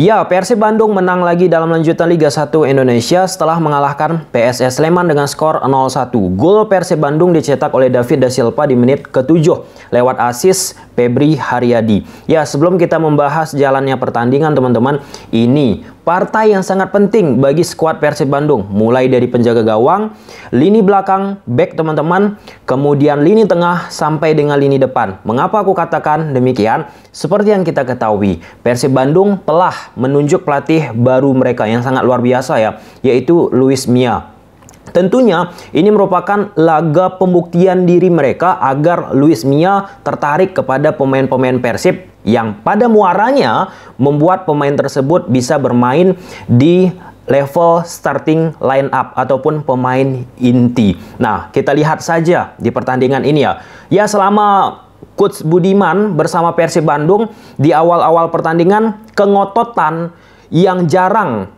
Ya, Persib Bandung menang lagi dalam lanjutan Liga 1 Indonesia setelah mengalahkan PSS Sleman dengan skor 0-1. Gol Persib Bandung dicetak oleh David Da Silva di menit ke-7 lewat asis Febri Haryadi. Ya, sebelum kita membahas jalannya pertandingan, teman-teman, ini Partai yang sangat penting bagi skuad Persib Bandung, mulai dari penjaga gawang, lini belakang, back teman-teman, kemudian lini tengah sampai dengan lini depan. Mengapa aku katakan demikian? Seperti yang kita ketahui, Persib Bandung telah menunjuk pelatih baru mereka yang sangat luar biasa ya, yaitu Luis Mia. Tentunya ini merupakan laga pembuktian diri mereka agar Luis Mia tertarik kepada pemain-pemain Persib yang pada muaranya membuat pemain tersebut bisa bermain di level starting line up ataupun pemain inti. Nah, kita lihat saja di pertandingan ini ya. Ya selama Coach Budiman bersama Persib Bandung di awal-awal pertandingan kengototan yang jarang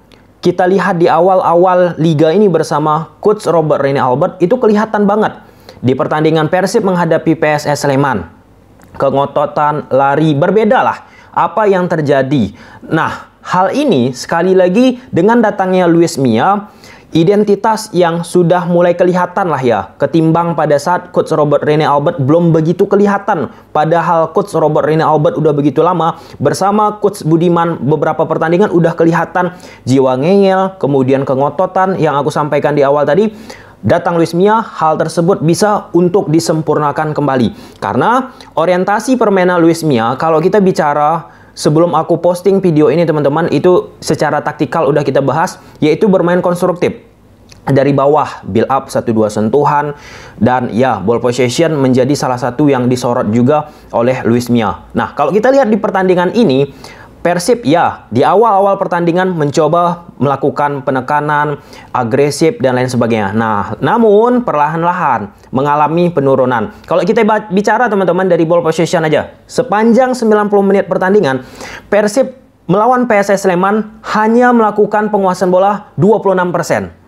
kita lihat di awal-awal liga ini bersama Coach Robert Rene Albert itu kelihatan banget. Di pertandingan Persib menghadapi PSS Sleman kengototan, lari, berbeda lah. apa yang terjadi. Nah, hal ini sekali lagi dengan datangnya Luis Mia, identitas yang sudah mulai kelihatan lah ya ketimbang pada saat coach Robert Rene Albert belum begitu kelihatan padahal coach Robert Rene Albert udah begitu lama bersama coach Budiman beberapa pertandingan udah kelihatan jiwa ngeyel kemudian kengototan yang aku sampaikan di awal tadi datang Luis Luismia, hal tersebut bisa untuk disempurnakan kembali. Karena orientasi permainan Luismia, kalau kita bicara sebelum aku posting video ini teman-teman, itu secara taktikal udah kita bahas, yaitu bermain konstruktif. Dari bawah, build up satu dua sentuhan, dan ya, ball possession menjadi salah satu yang disorot juga oleh Luis Mia. Nah, kalau kita lihat di pertandingan ini, Persib ya di awal-awal pertandingan mencoba melakukan penekanan agresif dan lain sebagainya. Nah, namun perlahan-lahan mengalami penurunan. Kalau kita bicara teman-teman dari ball possession aja, sepanjang 90 menit pertandingan Persib melawan PSS Sleman hanya melakukan penguasaan bola 26%.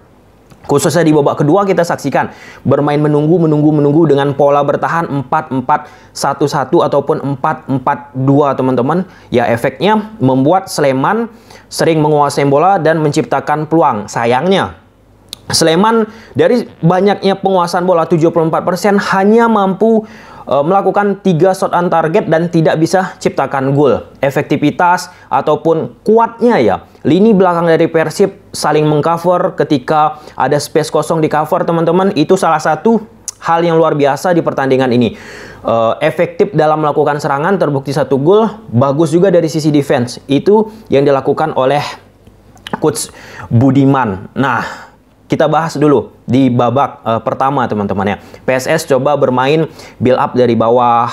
Khususnya di babak kedua kita saksikan bermain menunggu menunggu menunggu dengan pola bertahan 4-4-1-1 ataupun 4-4-2 teman-teman. Ya efeknya membuat Sleman sering menguasai bola dan menciptakan peluang. Sayangnya Sleman dari banyaknya penguasaan bola 74% hanya mampu Eh, melakukan tiga shot on target dan tidak bisa ciptakan gol. Efektivitas ataupun kuatnya ya. Lini belakang dari Persib saling mengcover ketika ada space kosong di cover teman-teman. Itu salah satu hal yang luar biasa di pertandingan ini. Uh, efektif dalam melakukan serangan terbukti satu gol, bagus juga dari sisi defense. Itu yang dilakukan oleh coach Budiman. Nah, kita bahas dulu di babak uh, pertama teman-teman ya. PSS coba bermain build up dari bawah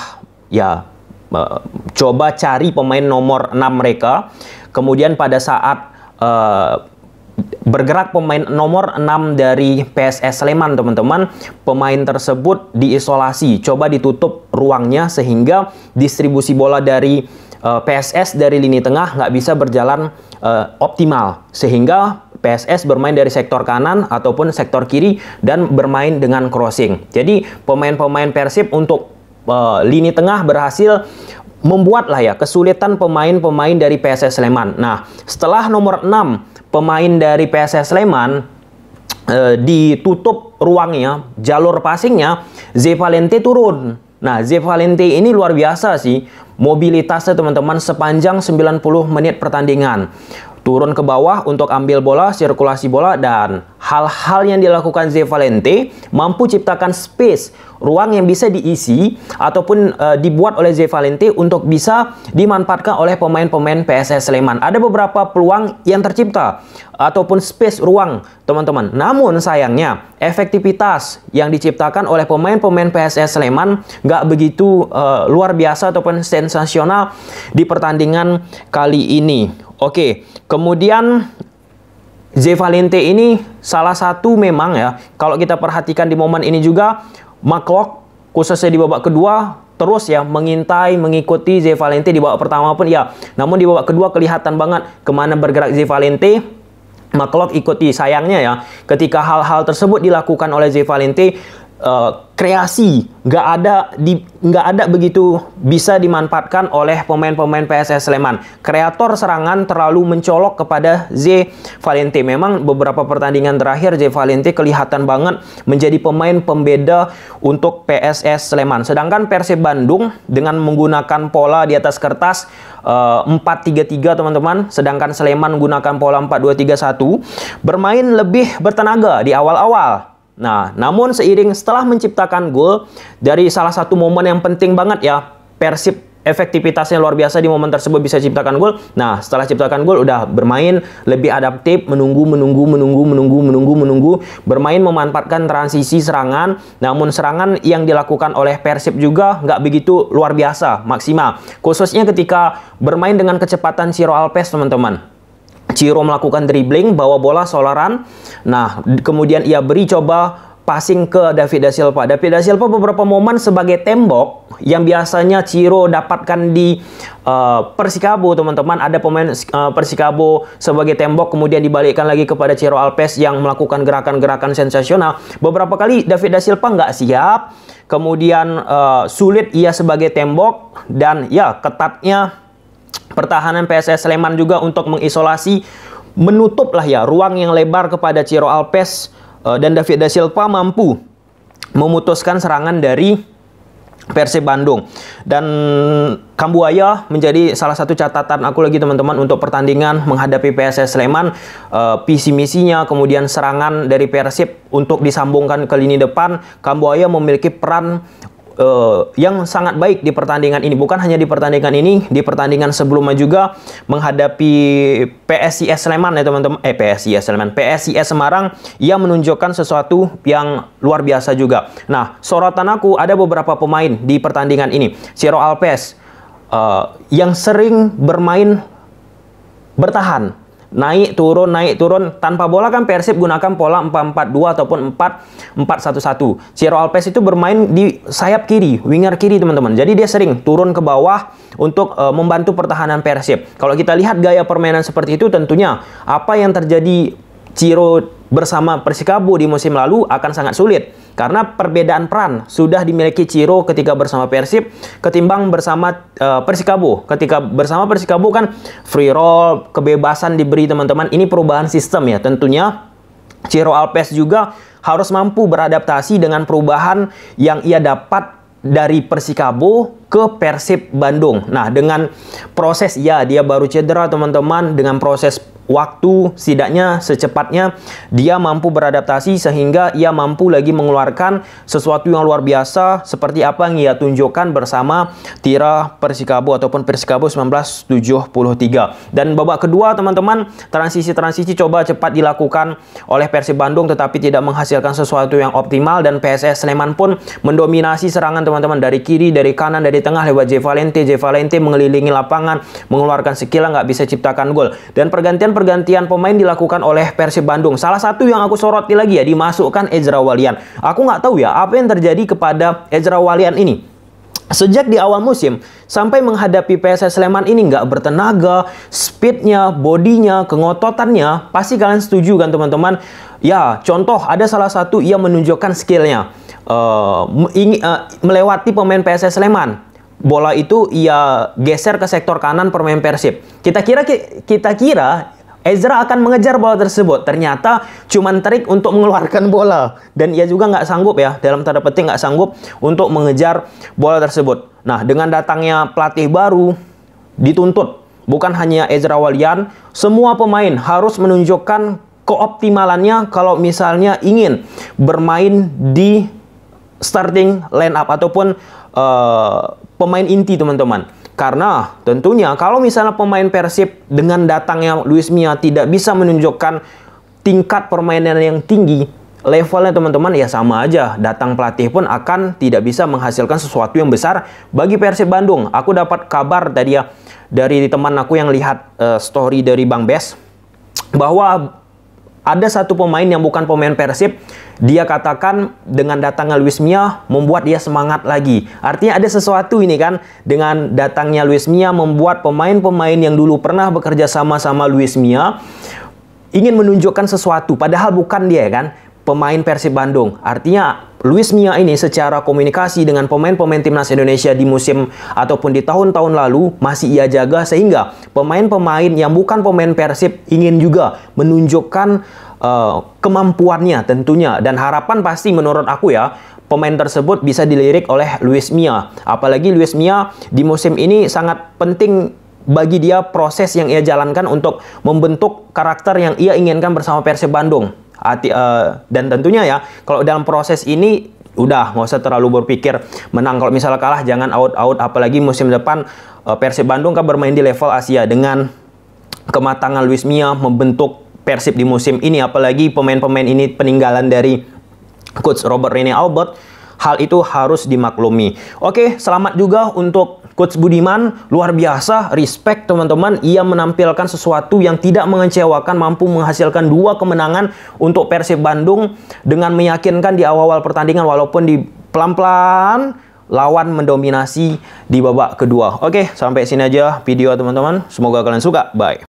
ya uh, coba cari pemain nomor 6 mereka. Kemudian pada saat uh, bergerak pemain nomor 6 dari PSS Sleman teman-teman pemain tersebut diisolasi coba ditutup ruangnya sehingga distribusi bola dari PSS dari lini tengah nggak bisa berjalan uh, optimal sehingga PSS bermain dari sektor kanan ataupun sektor kiri dan bermain dengan crossing. Jadi pemain-pemain Persib untuk uh, lini tengah berhasil membuat lah ya kesulitan pemain-pemain dari PSS Sleman. Nah, setelah nomor 6 pemain dari PSS Sleman uh, ditutup ruangnya, jalur passingnya, Zevalente turun. Nah, Zevalente ini luar biasa sih mobilitasnya teman-teman sepanjang 90 menit pertandingan turun ke bawah untuk ambil bola, sirkulasi bola, dan Hal-hal yang dilakukan Z Valente mampu ciptakan space, ruang yang bisa diisi ataupun uh, dibuat oleh Z Valente untuk bisa dimanfaatkan oleh pemain-pemain PSS Sleman. Ada beberapa peluang yang tercipta ataupun space ruang, teman-teman. Namun sayangnya efektivitas yang diciptakan oleh pemain-pemain PSS Sleman nggak begitu uh, luar biasa ataupun sensasional di pertandingan kali ini. Oke, kemudian Z Valente ini salah satu memang ya, kalau kita perhatikan di momen ini juga, Maklok khususnya di babak kedua terus ya mengintai, mengikuti Z Valente di babak pertama pun ya. Namun di babak kedua kelihatan banget kemana bergerak Z Valente. Maklok ikuti sayangnya ya, ketika hal-hal tersebut dilakukan oleh Z Valente, uh, kreasi nggak ada di nggak ada begitu bisa dimanfaatkan oleh pemain-pemain PSS Sleman. Kreator serangan terlalu mencolok kepada Z Valente. Memang beberapa pertandingan terakhir Z Valente kelihatan banget menjadi pemain pembeda untuk PSS Sleman. Sedangkan Persib Bandung dengan menggunakan pola di atas kertas uh, eh, 4-3-3 teman-teman, sedangkan Sleman menggunakan pola 4-2-3-1 bermain lebih bertenaga di awal-awal Nah, namun seiring setelah menciptakan gol dari salah satu momen yang penting banget ya, Persib efektivitasnya luar biasa di momen tersebut bisa ciptakan gol. Nah, setelah ciptakan gol udah bermain lebih adaptif, menunggu, menunggu, menunggu, menunggu, menunggu, menunggu, bermain memanfaatkan transisi serangan. Namun serangan yang dilakukan oleh Persib juga nggak begitu luar biasa maksimal, khususnya ketika bermain dengan kecepatan Ciro Alves, teman-teman. Ciro melakukan dribbling, bawa bola solaran. Nah, kemudian ia beri coba passing ke David da Silva. David da Silva beberapa momen sebagai tembok yang biasanya Ciro dapatkan di uh, Persikabo, teman-teman. Ada pemain uh, Persikabo sebagai tembok kemudian dibalikkan lagi kepada Ciro Alpes yang melakukan gerakan-gerakan sensasional. Beberapa kali David da Silva nggak siap, kemudian uh, sulit ia sebagai tembok dan ya ketatnya pertahanan PSS Sleman juga untuk mengisolasi menutuplah ya ruang yang lebar kepada Ciro Alpes uh, dan David da Silva mampu memutuskan serangan dari Persib Bandung dan Kambuaya menjadi salah satu catatan aku lagi teman-teman untuk pertandingan menghadapi PSS Sleman uh, visi misinya kemudian serangan dari Persib untuk disambungkan ke lini depan Kambuaya memiliki peran uh, yang sangat baik di pertandingan ini. Bukan hanya di pertandingan ini, di pertandingan sebelumnya juga menghadapi PSIS Sleman ya teman-teman. Eh PSIS Sleman, PSIS Semarang yang menunjukkan sesuatu yang luar biasa juga. Nah, sorotan aku ada beberapa pemain di pertandingan ini. Ciro Alpes uh, yang sering bermain bertahan naik turun naik turun tanpa bola kan Persib gunakan pola 4-4-2 ataupun 4-4-1-1. Ciro Alpes itu bermain di sayap kiri, winger kiri teman-teman. Jadi dia sering turun ke bawah untuk e, membantu pertahanan Persib. Kalau kita lihat gaya permainan seperti itu tentunya apa yang terjadi Ciro bersama Persikabo di musim lalu akan sangat sulit karena perbedaan peran sudah dimiliki Ciro ketika bersama Persib ketimbang bersama uh, Persikabo. Ketika bersama Persikabo kan free roll, kebebasan diberi teman-teman. Ini perubahan sistem ya tentunya. Ciro Alpes juga harus mampu beradaptasi dengan perubahan yang ia dapat dari Persikabo ke Persib Bandung. Hmm. Nah, dengan proses ya dia baru cedera teman-teman dengan proses waktu setidaknya secepatnya dia mampu beradaptasi sehingga ia mampu lagi mengeluarkan sesuatu yang luar biasa seperti apa yang ia tunjukkan bersama Tira Persikabo ataupun Persikabo 1973 dan babak kedua teman-teman transisi-transisi coba cepat dilakukan oleh Persib Bandung tetapi tidak menghasilkan sesuatu yang optimal dan PSS Sleman pun mendominasi serangan teman-teman dari kiri dari kanan dari tengah lewat J Valente. J Valente mengelilingi lapangan, mengeluarkan sekilah nggak bisa ciptakan gol. Dan pergantian-pergantian pemain dilakukan oleh Persib Bandung. Salah satu yang aku soroti lagi ya dimasukkan Ezra Walian. Aku nggak tahu ya apa yang terjadi kepada Ezra Walian ini. Sejak di awal musim sampai menghadapi PSS Sleman ini nggak bertenaga, speednya, bodinya, kengototannya, pasti kalian setuju kan teman-teman? Ya, contoh ada salah satu yang menunjukkan skillnya uh, uh, melewati pemain PSS Sleman bola itu ia geser ke sektor kanan permain Persib. Kita kira kita kira Ezra akan mengejar bola tersebut. Ternyata cuma trik untuk mengeluarkan bola dan ia juga nggak sanggup ya dalam tanda petik nggak sanggup untuk mengejar bola tersebut. Nah dengan datangnya pelatih baru dituntut bukan hanya Ezra Walian, semua pemain harus menunjukkan keoptimalannya kalau misalnya ingin bermain di starting line up ataupun uh, pemain inti teman-teman. Karena tentunya kalau misalnya pemain Persib dengan datangnya Luis Mia tidak bisa menunjukkan tingkat permainan yang tinggi, levelnya teman-teman ya sama aja. Datang pelatih pun akan tidak bisa menghasilkan sesuatu yang besar bagi Persib Bandung. Aku dapat kabar tadi ya dari teman aku yang lihat uh, story dari Bang Bes bahwa ada satu pemain yang bukan pemain Persib, dia katakan dengan datangnya Luis Mia membuat dia semangat lagi. Artinya ada sesuatu ini kan dengan datangnya Luis Mia membuat pemain-pemain yang dulu pernah bekerja sama sama Luis Mia ingin menunjukkan sesuatu padahal bukan dia kan pemain Persib Bandung. Artinya Luis Mia ini secara komunikasi dengan pemain-pemain timnas Indonesia di musim ataupun di tahun-tahun lalu masih ia jaga sehingga pemain-pemain yang bukan pemain Persib ingin juga menunjukkan uh, kemampuannya tentunya dan harapan pasti menurut aku ya pemain tersebut bisa dilirik oleh Luis Mia. Apalagi Luis Mia di musim ini sangat penting bagi dia proses yang ia jalankan untuk membentuk karakter yang ia inginkan bersama Persib Bandung. Hati, uh, dan tentunya ya, kalau dalam proses ini udah nggak usah terlalu berpikir menang kalau misalnya kalah jangan out out apalagi musim depan eh, Persib Bandung kan bermain di level Asia dengan kematangan Luis Mia membentuk Persib di musim ini apalagi pemain-pemain ini peninggalan dari coach Robert Rene Albert hal itu harus dimaklumi. Oke, selamat juga untuk Coach Budiman luar biasa, respect teman-teman. Ia menampilkan sesuatu yang tidak mengecewakan, mampu menghasilkan dua kemenangan untuk Persib Bandung dengan meyakinkan di awal-awal pertandingan walaupun di pelan-pelan lawan mendominasi di babak kedua. Oke, sampai sini aja video teman-teman. Semoga kalian suka. Bye.